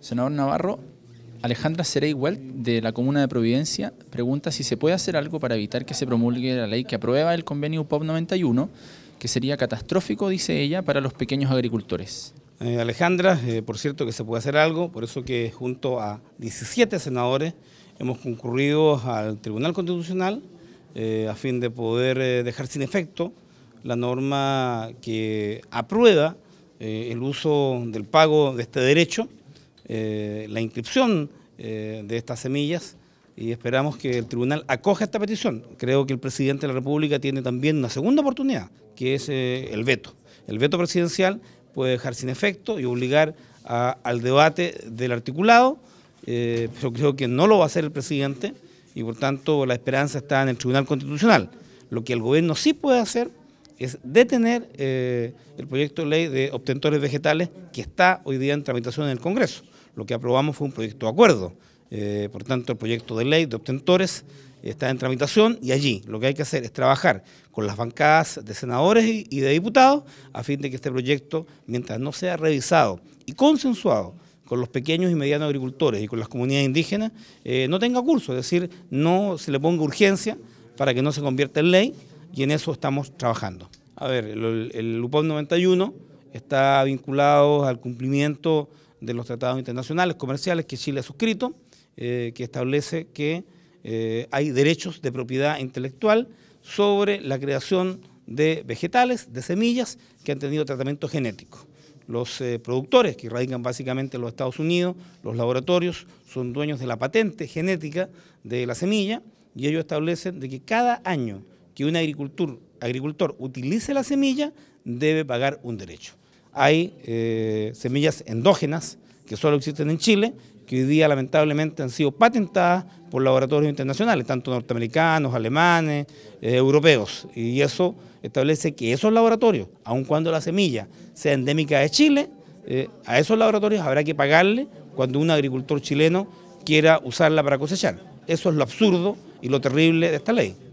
Senador Navarro, Alejandra Serey Welt, de la Comuna de Providencia, pregunta si se puede hacer algo para evitar que se promulgue la ley que aprueba el convenio POP 91, que sería catastrófico, dice ella, para los pequeños agricultores. Eh, Alejandra, eh, por cierto que se puede hacer algo, por eso que junto a 17 senadores hemos concurrido al Tribunal Constitucional eh, a fin de poder dejar sin efecto la norma que aprueba el uso del pago de este derecho eh, la inscripción eh, de estas semillas y esperamos que el tribunal acoja esta petición. Creo que el presidente de la República tiene también una segunda oportunidad, que es eh, el veto. El veto presidencial puede dejar sin efecto y obligar al debate del articulado, pero creo que no lo va a hacer el presidente y por tanto la esperanza está en el Tribunal Constitucional. Lo que el gobierno sí puede hacer es detener el proyecto de ley de obtentores vegetales que está hoy día en tramitación en el Congreso lo que aprobamos fue un proyecto de acuerdo. Eh, por tanto, el proyecto de ley de obtentores está en tramitación y allí lo que hay que hacer es trabajar con las bancadas de senadores y de diputados a fin de que este proyecto, mientras no sea revisado y consensuado con los pequeños y medianos agricultores y con las comunidades indígenas, eh, no tenga curso, es decir, no se le ponga urgencia para que no se convierta en ley y en eso estamos trabajando. A ver, el, el 91 está vinculado al cumplimiento de los tratados internacionales comerciales que Chile ha suscrito, eh, que establece que eh, hay derechos de propiedad intelectual sobre la creación de vegetales, de semillas que han tenido tratamiento genético. Los eh, productores que radican básicamente en los Estados Unidos, los laboratorios, son dueños de la patente genética de la semilla y ellos establecen de que cada año que un agricultor utilice la semilla debe pagar un derecho hay eh, semillas endógenas que solo existen en Chile, que hoy día lamentablemente han sido patentadas por laboratorios internacionales, tanto norteamericanos, alemanes, eh, europeos. Y eso establece que esos laboratorios, aun cuando la semilla sea endémica de Chile, eh, a esos laboratorios habrá que pagarle cuando un agricultor chileno quiera usarla para cosechar. Eso es lo absurdo y lo terrible de esta ley.